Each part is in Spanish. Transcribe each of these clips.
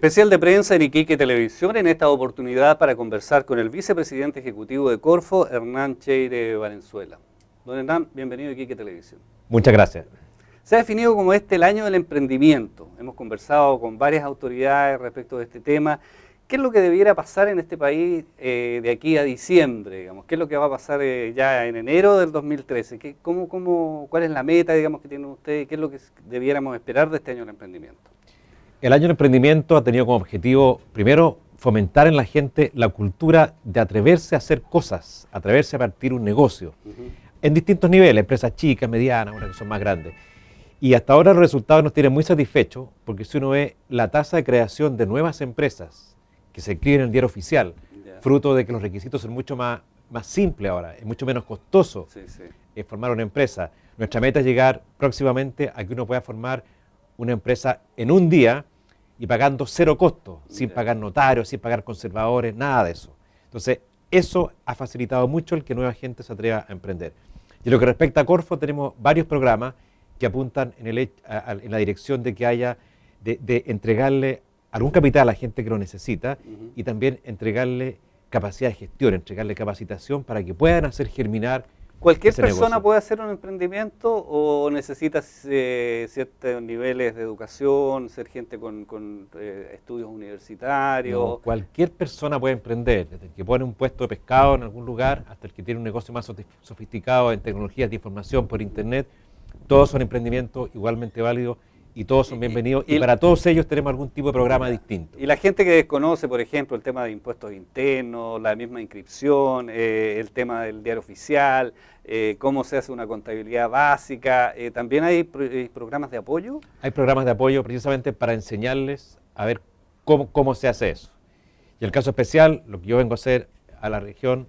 Especial de prensa en Iquique Televisión, en esta oportunidad para conversar con el vicepresidente ejecutivo de Corfo, Hernán Cheire Valenzuela. Don Hernán, bienvenido a Iquique Televisión. Muchas gracias. Se ha definido como este el año del emprendimiento. Hemos conversado con varias autoridades respecto de este tema. ¿Qué es lo que debiera pasar en este país eh, de aquí a diciembre? Digamos? ¿Qué es lo que va a pasar eh, ya en enero del 2013? cómo, cómo, ¿Cuál es la meta digamos, que tienen ustedes? ¿Qué es lo que debiéramos esperar de este año del emprendimiento? el año de emprendimiento ha tenido como objetivo, primero, fomentar en la gente la cultura de atreverse a hacer cosas, atreverse a partir un negocio, en distintos niveles, empresas chicas, medianas, unas que son más grandes. Y hasta ahora los resultados nos tienen muy satisfechos, porque si uno ve la tasa de creación de nuevas empresas que se escriben en el diario oficial, fruto de que los requisitos son mucho más, más simples ahora, es mucho menos costoso eh, formar una empresa. Nuestra meta es llegar próximamente a que uno pueda formar una empresa en un día, y pagando cero costo, sin pagar notarios, sin pagar conservadores, nada de eso. Entonces, eso ha facilitado mucho el que nueva gente se atreva a emprender. Y lo que respecta a Corfo, tenemos varios programas que apuntan en, el, en la dirección de que haya, de, entregarle algún capital a la gente que lo necesita y también entregarle capacidad de gestión, entregarle capacitación para que puedan hacer germinar ¿Cualquier persona puede hacer un emprendimiento o necesita eh, ciertos niveles de educación, ser gente con, eh, estudios universitarios? cualquier persona puede emprender, desde el que pone un puesto de pescado en algún lugar hasta el que tiene un negocio más sofisticado en tecnologías de información por Internet. Todos son emprendimientos igualmente válidos y todos son bienvenidos. Y, para todos ellos tenemos algún tipo de programa distinto. Y la gente que desconoce, por ejemplo, el tema de impuestos internos, la misma inscripción, eh, el tema del diario oficial, eh, cómo se hace una contabilidad básica, eh, ¿también hay, programas de apoyo? Hay programas de apoyo precisamente para enseñarles a ver cómo, se hace eso. Y el caso especial, lo que yo vengo a hacer a la región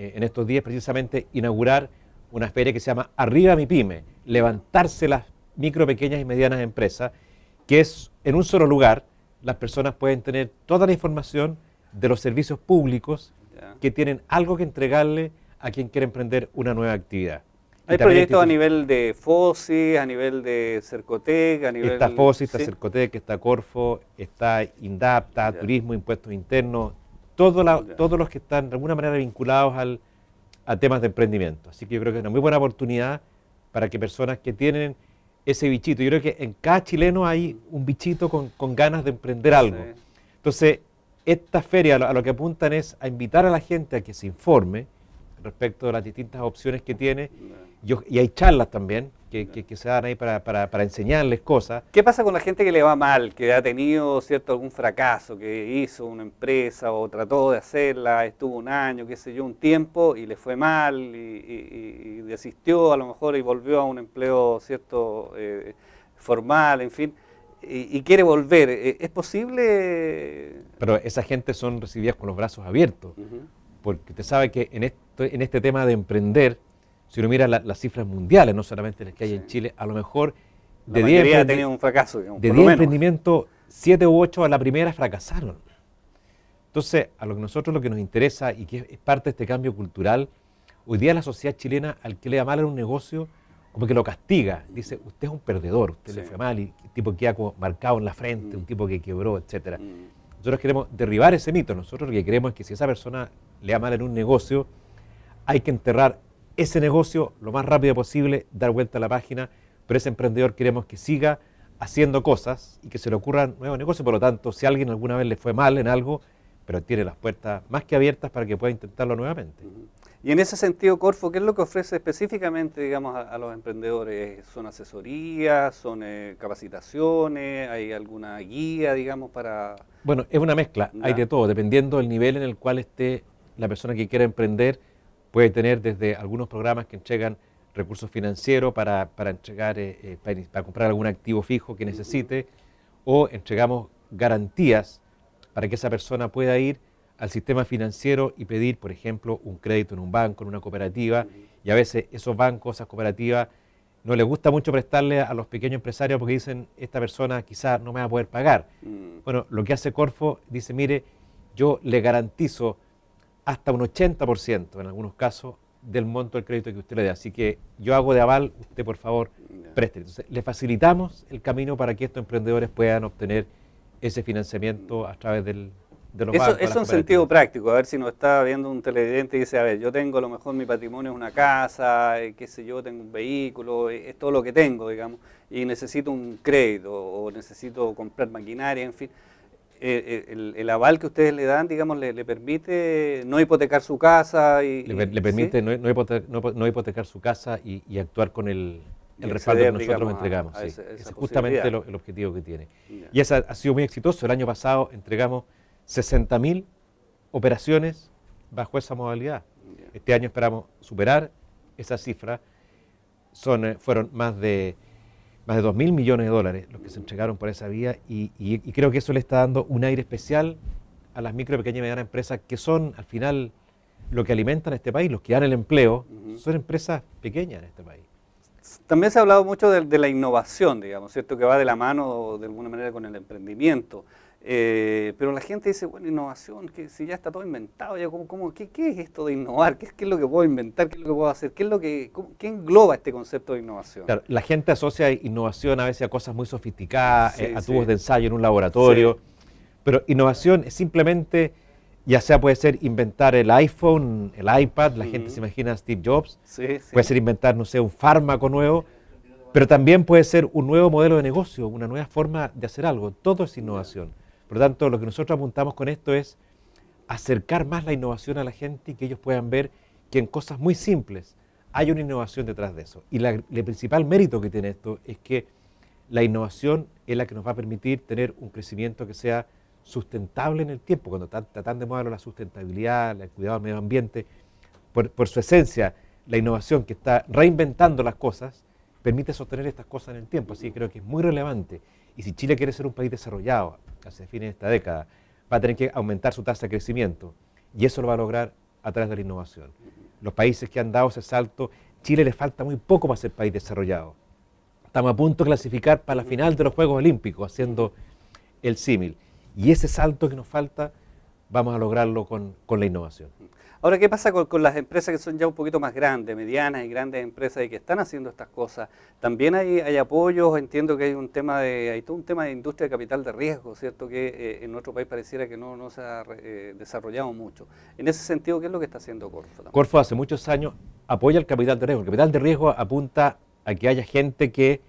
en estos días, precisamente inaugurar una feria que se llama Arriba mi pyme, levantarse las micro, pequeñas y medianas empresas, que es en un solo lugar, las personas pueden tener toda la información de los servicios públicos que tienen algo que entregarle a quien quiere emprender una nueva actividad. Hay proyectos a nivel de FOSI, a nivel de Cercotec, a nivel... Está FOSI, está Cercotec, está Corfo, está INDAPTA, Turismo, Impuestos Internos, todos los que están de alguna manera vinculados al, a temas de emprendimiento. Así que yo creo que es una muy buena oportunidad para que personas que tienen ese bichito. Yo creo que en cada chileno hay un bichito con, ganas de emprender algo. Entonces, esta feria a lo que apuntan es a invitar a la gente a que se informe respecto de las distintas opciones que tiene y hay charlas también que, se dan ahí para, enseñarles cosas. ¿Qué pasa con la gente que le va mal, que ha tenido cierto algún fracaso, que hizo una empresa o trató de hacerla, estuvo un año, qué sé yo, un tiempo y le fue mal y, desistió a lo mejor y volvió a un empleo cierto eh, formal, en fin? Y, quiere volver, eh, ¿es posible? Pero esa gente son recibidas con los brazos abiertos, porque te sabe que en, esto, en este tema de emprender, si uno mira las cifras mundiales, no solamente las que hay en Chile, a lo mejor de 10 emprendimientos, 7 u 8 a la primera fracasaron. Entonces, a lo que nosotros lo que nos interesa y que es parte de este cambio cultural, hoy día la sociedad chilena al que le da mal en un negocio, como que lo castiga, dice, usted es un perdedor, usted le fue mal, y el tipo que ha marcado en la frente, un mm. tipo que quebró, etc. Mm. Nosotros queremos derribar ese mito. Nosotros lo que queremos es que si esa persona le da mal en un negocio, hay que enterrar ese negocio lo más rápido posible, dar vuelta a la página, pero ese emprendedor queremos que siga haciendo cosas y que se le ocurran nuevos negocios, por lo tanto, si alguien alguna vez le fue mal en algo, pero tiene las puertas más que abiertas para que pueda intentarlo nuevamente. Y en ese sentido, Corfo, ¿qué es lo que ofrece específicamente, digamos, a, los emprendedores? ¿Son asesorías, son eh, capacitaciones, hay alguna guía, digamos, para...? Bueno, es una mezcla, hay de todo, dependiendo del nivel en el cual esté la persona que quiera emprender puede tener desde algunos programas que entregan recursos financieros para, entregar, eh, eh, para, comprar algún activo fijo que necesite, o entregamos garantías para que esa persona pueda ir al sistema financiero y pedir, por ejemplo, un crédito en un banco, en una cooperativa, y a veces esos bancos, esas cooperativas, no les gusta mucho prestarle a los pequeños empresarios porque dicen, esta persona quizás no me va a poder pagar. Mm. Bueno, lo que hace Corfo, dice, mire, yo le garantizo hasta un 80% en algunos casos del monto del crédito que usted le dé. Así que yo hago de aval, usted por favor preste. Entonces, le facilitamos el camino para que estos emprendedores puedan obtener ese financiamiento a través del, de los bancos. Eso en sentido práctico, a ver si nos está viendo un televidente y dice, a ver, yo tengo a lo mejor mi patrimonio es una casa, eh, qué sé yo, tengo un vehículo, eh, es todo lo que tengo, digamos, y necesito un crédito o necesito comprar maquinaria, en fin. Eh, eh, el, aval que ustedes le dan, digamos, le, permite no hipotecar su casa y... Le, permite no, hipotecar, su casa y, actuar con el, el respaldo que nosotros entregamos. es justamente el objetivo que tiene. Y esa ha sido muy exitoso. El año pasado entregamos 60.000 operaciones bajo esa modalidad. Este año esperamos superar esa cifra. Son, eh, fueron más de más de 2 mil millones de dólares los que se entregaron por esa vía y, creo que eso le está dando un aire especial a las micro, pequeñas y medianas empresas que son al final lo que alimentan a este país, los que dan el empleo, son empresas pequeñas en este país. También se ha hablado mucho de, de, la innovación, digamos, ¿cierto? Que va de la mano de alguna manera con el emprendimiento. Eh, pero la gente dice, bueno, innovación, que si ya está todo inventado, ya como, ¿qué, es esto de innovar? ¿Qué, ¿Qué, es lo que puedo inventar? ¿Qué es lo que puedo hacer? ¿Qué es lo que engloba este concepto de innovación? la gente asocia innovación a veces a cosas muy sofisticadas, eh, a tubos de ensayo en un laboratorio. Pero innovación es simplemente, ya sea puede ser inventar el iPhone, el iPad, la gente se imagina Steve Jobs, puede ser inventar, no sé, un fármaco nuevo, pero también puede ser un nuevo modelo de negocio, una nueva forma de hacer algo. Todo es innovación. Por lo tanto, lo que nosotros apuntamos con esto es acercar más la innovación a la gente y que ellos puedan ver que en cosas muy simples hay una innovación detrás de eso. Y el principal mérito que tiene esto es que la innovación es la que nos va a permitir tener un crecimiento que sea sustentable en el tiempo, cuando tratan de moda la sustentabilidad, el cuidado del medio ambiente, por, por su esencia, la innovación que está reinventando las cosas, permite sostener estas cosas en el tiempo. Así que creo que es muy relevante y si Chile quiere ser un país desarrollado hacia fines de esta década, va a tener que aumentar su tasa de crecimiento. Y eso lo va a lograr a través de la innovación. Los países que han dado ese salto, Chile le falta muy poco para ser país desarrollado. Estamos a punto de clasificar para la final de los Juegos Olímpicos, haciendo el símil. Y ese salto que nos falta, vamos a lograrlo con la innovación. Ahora, ¿qué pasa con, las empresas que son ya un poquito más grandes, medianas y grandes empresas y que están haciendo estas cosas? También hay, hay apoyos, entiendo que hay un tema de, hay todo un tema de industria de capital de riesgo, ¿cierto? Que eh, en nuestro país pareciera que no, se ha eh, desarrollado mucho. En ese sentido, ¿qué es lo que está haciendo Corfo? Corfo hace muchos años apoya el capital de riesgo. El capital de riesgo apunta a que haya gente que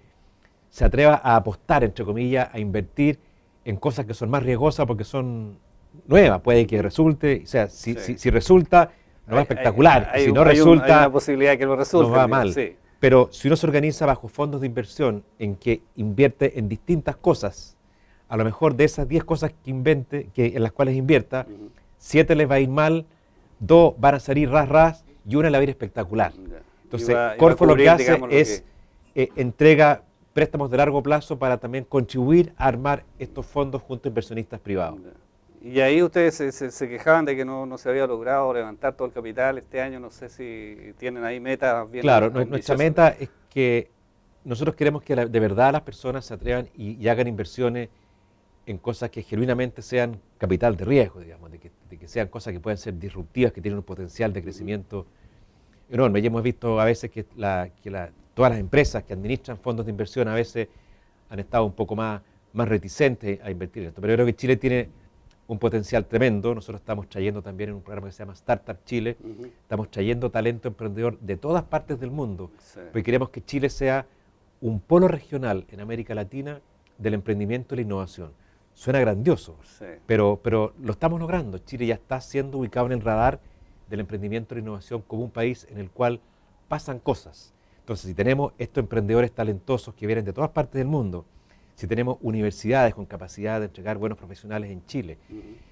se atreva a apostar, entre comillas, a invertir en cosas que son más riesgosas porque son nueva, puede que resulte, o sea, si, resulta, no va espectacular, si no resulta... no va mal. Pero si uno se organiza bajo fondos de inversión en que invierte en distintas cosas, a lo mejor de esas 10 cosas que invente, que, en las cuales invierta, 7 les va a ir mal, 2 van a salir ras ras y una le va a ir espectacular. Entonces, Corfo lo que hace es eh, entrega préstamos de largo plazo para también contribuir a armar estos fondos junto a inversionistas privados. Y ahí ustedes se, quejaban de que no, no, se había logrado levantar todo el capital este año. No sé si tienen ahí metas bien. Claro, nuestra meta es que nosotros queremos que de verdad las personas se atrevan y, hagan inversiones en cosas que genuinamente sean capital de riesgo, digamos, de que, que sean cosas que pueden ser disruptivas, que tienen un potencial de crecimiento enorme. Ya hemos visto a veces que, la, que la, todas las empresas que administran fondos de inversión a veces han estado un poco más, más reticentes a invertir en esto. Pero yo creo que Chile tiene un potencial tremendo. Nosotros estamos trayendo también en un programa que se llama Startup Chile, estamos trayendo talento emprendedor de todas partes del mundo, porque queremos que Chile sea un polo regional en América Latina del emprendimiento y la innovación. Suena grandioso, pero, pero lo estamos logrando. Chile ya está siendo ubicado en el radar del emprendimiento y la innovación como un país en el cual pasan cosas. Entonces, si tenemos estos emprendedores talentosos que vienen de todas partes del mundo, si tenemos universidades con capacidad de entregar buenos profesionales en Chile,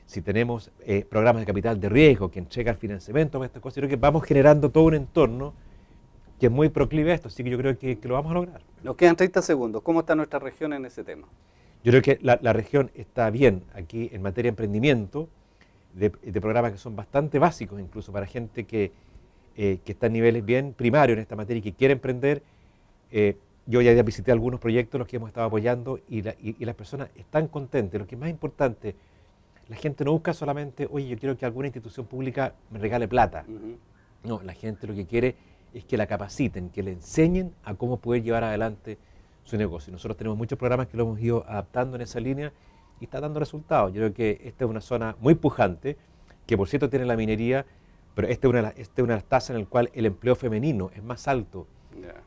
si tenemos eh, programas de capital de riesgo que entregan financiamiento, estas cosas, creo que vamos generando todo un entorno que es muy proclive a esto, así que yo creo que, lo vamos a lograr. Nos quedan 30 segundos. ¿Cómo está nuestra región en ese tema? Yo creo que la, región está bien aquí en materia de emprendimiento, de, programas que son bastante básicos incluso para gente eh, que, está en niveles bien primarios en esta materia y que quiere emprender. Eh, yo ya visité algunos proyectos los que hemos estado apoyando y, las personas están contentes. Lo que es más importante, la gente no busca solamente, oye, yo quiero que alguna institución pública me regale plata. No, la gente lo que quiere es que la capaciten, que le enseñen a cómo poder llevar adelante su negocio. Nosotros tenemos muchos programas que lo hemos ido adaptando en esa línea y está dando resultados. Yo creo que esta es una zona muy pujante, que por cierto tiene la minería, pero esta es una, este una de en la cual el empleo femenino es más alto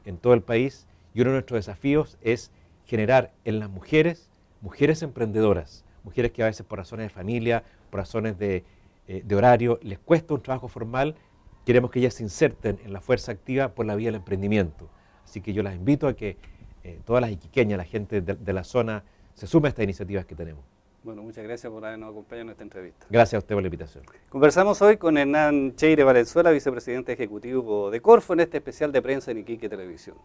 en todo el país y uno de nuestros desafíos es generar en las mujeres, mujeres emprendedoras, mujeres que a veces por razones de familia, por razones eh, de, horario, les cuesta un trabajo formal, queremos que ellas se inserten en la fuerza activa por la vía del emprendimiento. Así que yo las invito a que eh, todas las iquiqueñas, la gente de, la zona, se sume a estas iniciativas que tenemos. Bueno, muchas gracias por habernos acompañado en esta entrevista. Gracias a usted por la invitación. Conversamos hoy con Hernán Cheire Valenzuela, vicepresidente ejecutivo de Corfo, en este especial de prensa en Iquique Televisión.